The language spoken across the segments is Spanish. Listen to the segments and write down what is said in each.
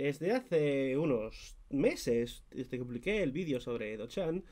Desde hace unos meses, desde que publiqué el vídeo sobre Dochan,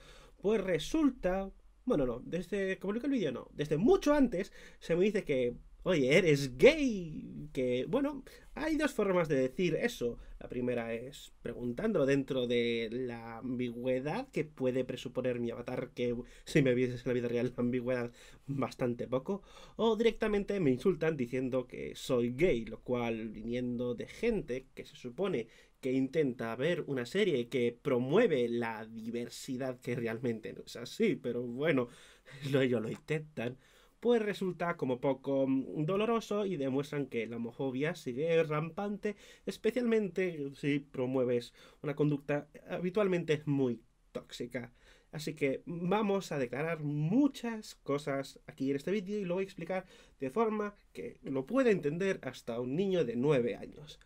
pues resulta... Bueno, no, desde que publiqué el vídeo no, desde mucho antes se me dice que oye, eres gay. Que bueno, hay dos formas de decir eso. La primera es preguntando dentro de la ambigüedad que puede presuponer mi avatar, que si me vieses en la vida real la ambigüedad bastante poco, o directamente me insultan diciendo que soy gay, lo cual viniendo de gente que se supone que intenta ver una serie que promueve la diversidad que realmente no es así, pero bueno, ellos lo intentan pues resulta como poco mm, doloroso y demuestran que la homofobia sigue rampante, especialmente si promueves una conducta habitualmente muy tóxica. Así que vamos a declarar muchas cosas aquí en este vídeo y lo voy a explicar de forma que lo pueda entender hasta un niño de 9 años.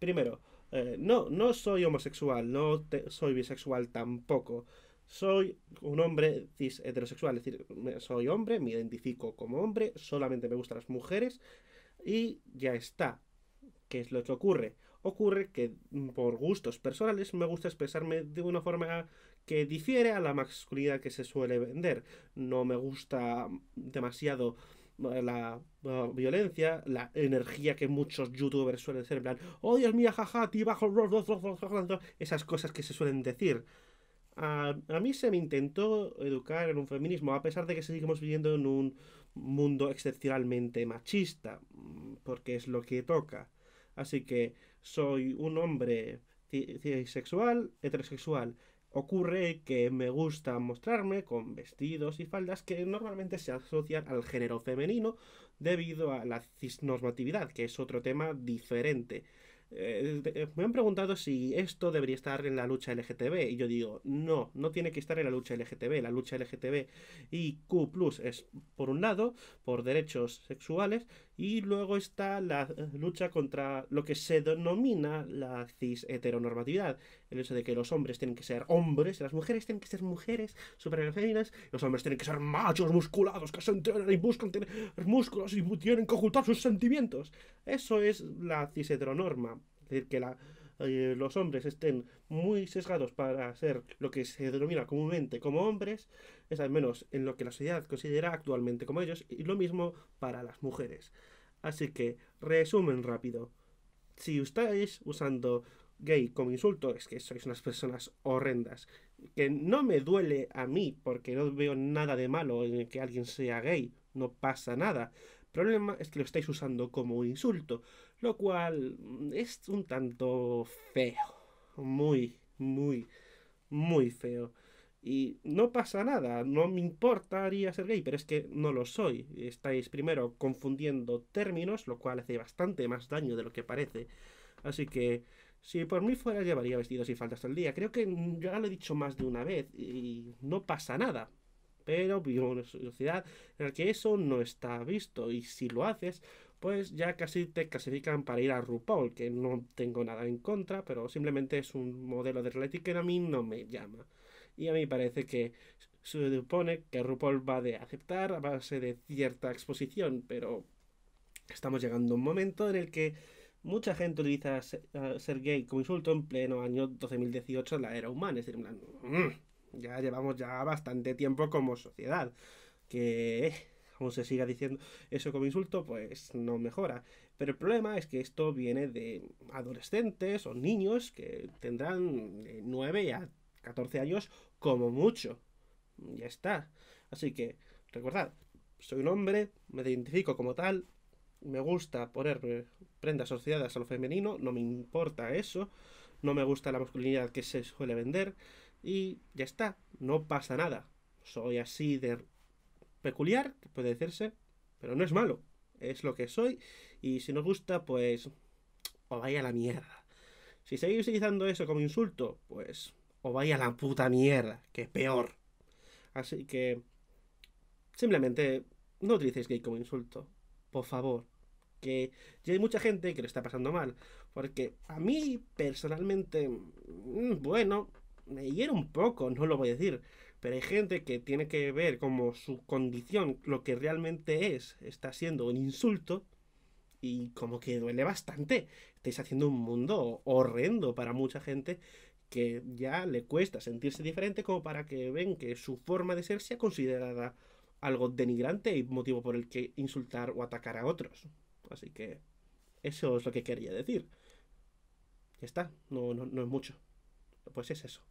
Primero, eh, no, no soy homosexual, no soy bisexual tampoco. Soy un hombre heterosexual, es decir, soy hombre, me identifico como hombre, solamente me gustan las mujeres y ya está. ¿Qué es lo que ocurre? Ocurre que mm, por gustos personales me gusta expresarme de una forma que difiere a la masculinidad que se suele vender. No me gusta demasiado eh, la, violencia, la energía que muchos youtubers suelen hacer, en plan, oh Dios mío, jaja, ti bajo, esas cosas que se suelen decir a, mí se me intentó educar en un feminismo, a pesar de que seguimos viviendo en un mundo excepcionalmente machista, mm, porque es lo que toca. Así que soy un hombre sexual, heterosexual. Ocurre que me gusta mostrarme con vestidos y faldas que normalmente se asocian al género femenino debido a la cisnormatividad, que es otro tema diferente. Eh, eh, me han preguntado si esto debería estar en la lucha LGTB y yo digo, no, no tiene que estar en la lucha LGTB. La lucha LGTB y Q es por un lado, por derechos sexuales y luego está la eh, lucha contra lo que se denomina la cis heteronormatividad. El hecho de que los hombres tienen que ser hombres, las mujeres tienen que ser mujeres super y los hombres tienen que ser machos musculados que se entrenan y buscan tener músculos y tienen que ocultar sus sentimientos. Eso es la cis heteronorma. Es decir, que la, eh, los hombres estén muy sesgados para ser lo que se denomina comúnmente como hombres, es al menos en lo que la sociedad considera actualmente como ellos, y lo mismo para las mujeres. Así que, resumen rápido. Si estáis usando gay como insulto, es que sois unas personas horrendas. Que no me duele a mí, porque no veo nada de malo en que alguien sea gay, no pasa nada. El problema es que lo estáis usando como insulto lo cual mm, es un tanto feo, muy, muy, muy feo. Y no pasa nada, no me importaría ser gay, pero es que no lo soy. Estáis primero confundiendo términos, lo cual hace bastante más daño de lo que parece. Así que, si por mí fuera, llevaría vestidos y faltas al el día. Creo que mm, ya lo he dicho más de una vez y no pasa nada. Pero vivo en una sociedad en la que eso no está visto y si lo haces, pues ya casi te clasifican para ir a RuPaul, que no tengo nada en contra, pero simplemente es un modelo de reality que a mí no me llama. Y a mí parece que se supone que RuPaul va de aceptar a base de cierta exposición, pero estamos llegando a un momento en el que mucha gente utiliza ser, gay como insulto en pleno año 2018, la era humana, es decir, mm, ya llevamos ya bastante tiempo como sociedad, que eh, como se siga diciendo eso como insulto, pues no mejora. Pero el problema es que esto viene de adolescentes o niños que tendrán 9 eh, a 14 años como mucho. Ya está. Así que, recordad, soy un hombre, me identifico como tal, me gusta poner prendas asociadas a lo femenino, no me importa eso, no me gusta la masculinidad que se suele vender y ya está, no pasa nada. Soy así de peculiar, puede decirse, pero no es malo. Es lo que soy y si no gusta, pues o vaya a la mierda. Si seguís utilizando eso como insulto, pues o vaya a la puta mierda, que es peor. Así que simplemente no utilicéis gay como insulto, por favor. Que ya hay mucha gente que lo está pasando mal. Porque a mí personalmente, mm, bueno, me hiere un poco, no lo voy a decir. Pero hay gente que tiene que ver como su condición, lo que realmente es, está siendo un insulto y como que duele bastante. Estáis haciendo un mundo horrendo para mucha gente que ya le cuesta sentirse diferente como para que ven que su forma de ser sea considerada algo denigrante y motivo por el que insultar o atacar a otros. Así que eso es lo que quería decir. Ya está, no, no, no es mucho. Pues es eso.